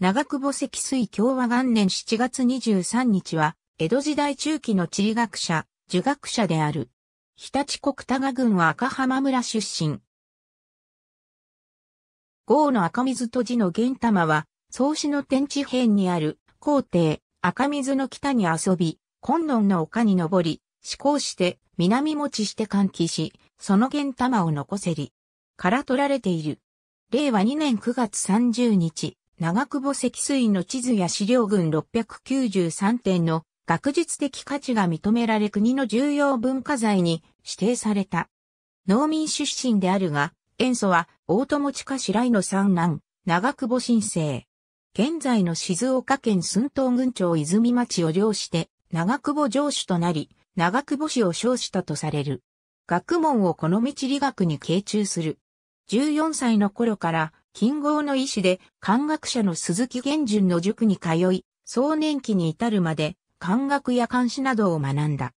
長久保積水共和元年7月23日は、江戸時代中期の地理学者、儒学者である。日立国多賀郡は赤浜村出身。豪の赤水と字の玄玉は、創始の天地辺にある、皇帝、赤水の北に遊び、昆論の丘に登り、思考して、南持ちして換気し、その玄玉を残せり。から取られている。令和2年9月30日。長久保積水の地図や資料群693点の学術的価値が認められ国の重要文化財に指定された。農民出身であるが、塩素は大友地下白井の三男、長久保新生。現在の静岡県寸東郡町泉町を領して、長久保城主となり、長久保氏を称したとされる。学問をこの道理学に傾注する。14歳の頃から近郷の医師で、漢学者の鈴木玄順の塾に通い、壮年期に至るまで、漢学や漢詩などを学んだ。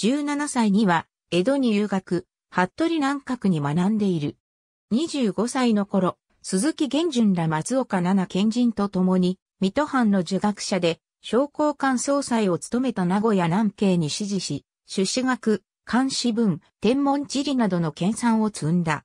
17歳には、江戸に留学、服部南閣に学んでいる。25歳の頃、鈴木玄順ら松岡七賢人と共に、水戸藩の儒学者で、商工官総裁を務めた名古屋南京に支持し、朱子学、漢詩文、天文地理などの研鑽を積んだ。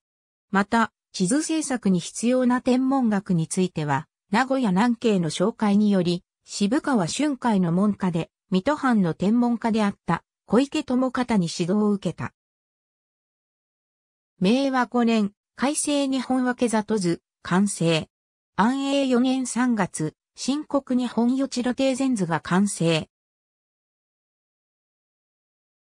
また、地図制作に必要な天文学については、名古屋南京の紹介により、渋川春海の門下で、水戸藩の天文家であった小池智方に指導を受けた。明和5年、改正日本分け里図、完成。安永4年3月、新国日本予知露呈前図が完成。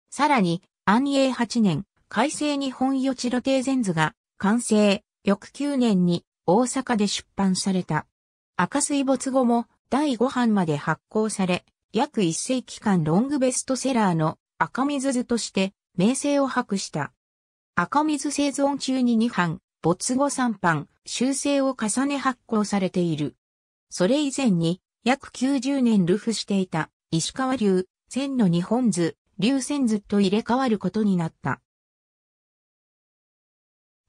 さらに、安永8年、改正日本予知露呈前図が完成。翌9年に大阪で出版された。赤水没後も第5版まで発行され、約1世紀間ロングベストセラーの赤水図として名声を博した。赤水生存中に2版、没後3版、修正を重ね発行されている。それ以前に約90年ルフしていた石川流、線の日本図、流線図と入れ替わることになった。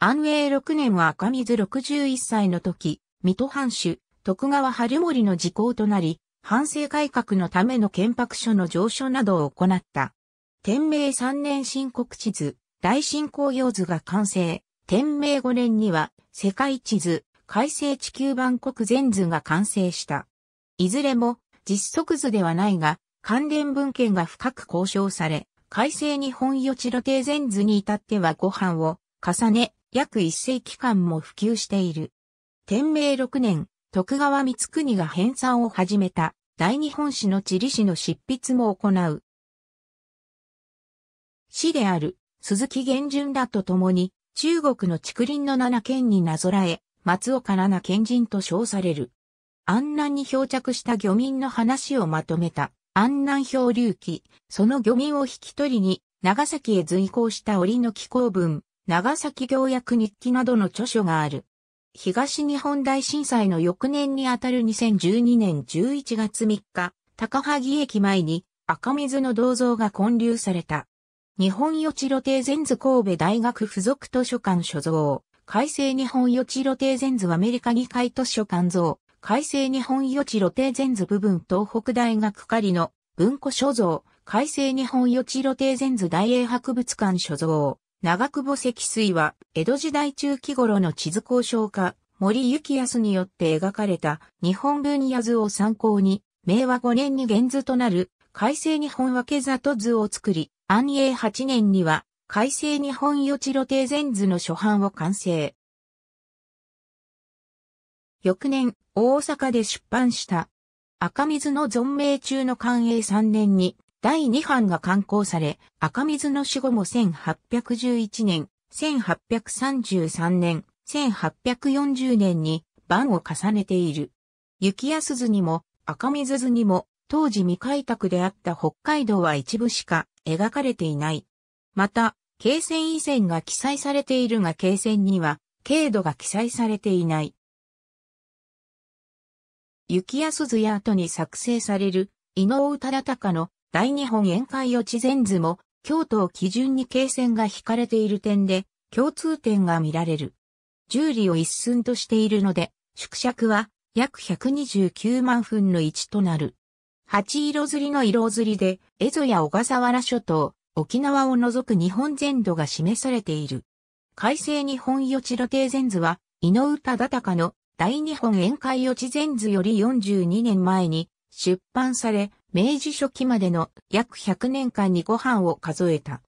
安永6年は赤水61歳の時、水戸藩主、徳川春森の時効となり、反省改革のための憲白書の上書などを行った。天明3年新国地図、大新興用図が完成。天明5年には、世界地図、改正地球版国全図が完成した。いずれも、実測図ではないが、関連文献が深く交渉され、改正日本予知露呈全図に至ってはご飯を重ね、約一世紀間も普及している。天明6年、徳川光国が編纂を始めた大日本史の地理史の執筆も行う。史である鈴木源順らと共に中国の竹林の七県になぞらえ、松岡七県人と称される。安南に漂着した漁民の話をまとめた安南漂流記、その漁民を引き取りに長崎へ随行した折の紀行文、長崎行役日記などの著書がある。東日本大震災の翌年にあたる2012年11月3日、高萩駅前に赤水の銅像が建立された。日本予知露亭禅図神戸大学附属図書館所蔵。改正日本予知露亭禅図アメリカ議会図書館像。改正日本予知露亭禅図部分東北大学仮の文庫所蔵。改正日本予知露亭禅図大英博物館所蔵。長久保積水は、江戸時代中期頃の地図交渉家、森幸康によって描かれた日本分野図を参考に、明和5年に原図となる改正日本分け里図を作り、安永8年には改正日本予知露呈前図の初版を完成。翌年、大阪で出版した赤水の存命中の寛永3年に第2版が刊行され、赤水の死後も1811年、1833年、1840年に版を重ねている。雪安図にも赤水図にも当時未開拓であった北海道は一部しか描かれていない。また、経線以前が記載されているが経線には軽度が記載されていない。雪安図や後に作成される伊能忠敬の大日本宴会予知禅図も、京都を基準に経線が引かれている点で、共通点が見られる。十里を一寸としているので、縮尺は約129万分の1となる。八色釣りの色釣りで、蝦夷や小笠原諸島、沖縄を除く日本全土が示されている。改正日本予知露呈禅図は、井上忠隆の大日本宴会予知禅図より42年前に出版され、明治初期までの約100年間にご飯を数えた。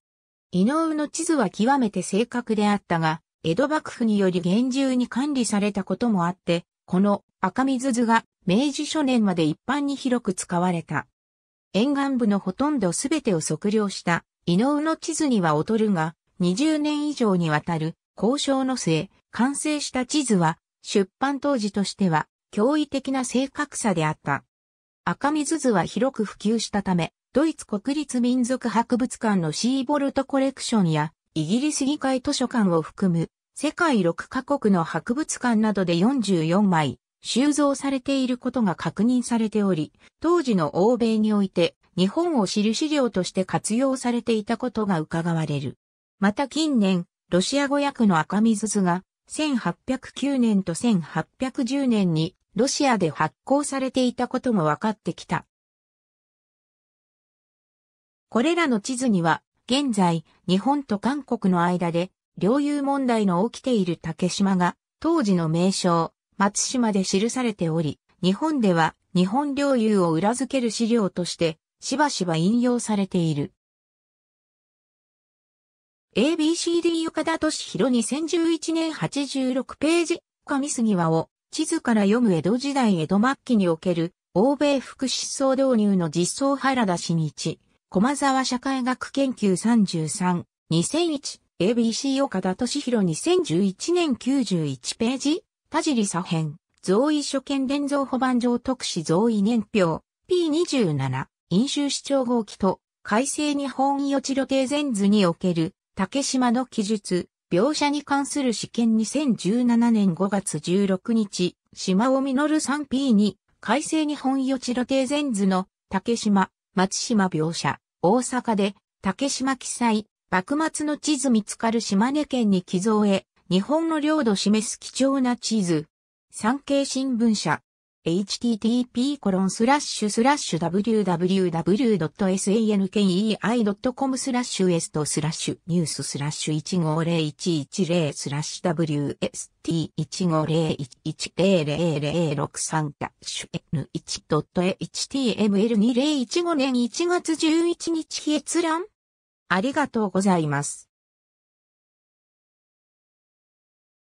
井上の地図は極めて正確であったが、江戸幕府により厳重に管理されたこともあって、この赤水図が明治初年まで一般に広く使われた。沿岸部のほとんどすべてを測量した井上の地図には劣るが、20年以上にわたる交渉の末、完成した地図は出版当時としては驚異的な正確さであった。赤水図は広く普及したため、ドイツ国立民族博物館のシーボルトコレクションや、イギリス議会図書館を含む、世界6カ国の博物館などで44枚、収蔵されていることが確認されており、当時の欧米において、日本を知る資料として活用されていたことが伺われる。また近年、ロシア語訳の赤水図が、1809年と1810年にロシアで発行されていたことも分かってきた。これらの地図には、現在、日本と韓国の間で、領有問題の起きている竹島が、当時の名称、松島で記されており、日本では、日本領有を裏付ける資料として、しばしば引用されている。ABCD 岡田敏弘2011年86ページ、上杉和を地図から読む江戸時代江戸末期における、欧米福祉総導入の実装原田新一、駒沢社会学研究33、2001、ABC 岡田敏弘2011年91ページ、田尻左編、増位所見連蔵保番上特使増位年表、P27、飲酒市長号機と、改正日本予知露呈前図における、竹島の記述、描写に関する試験2017年5月16日、島尾実 3P に、改正日本予知露呈前図の、竹島、松島描写、大阪で、竹島記載、幕末の地図見つかる島根県に寄贈へ、日本の領土示す貴重な地図。産経新聞社、http://www.sankei.com コロンススララッッシシュュスラッシュ s とスラッシュニューススラッシュ150110スラッシュ WST1501100063 ダッシュ N1.html 2015年1月11日閲覧ありがとうございます。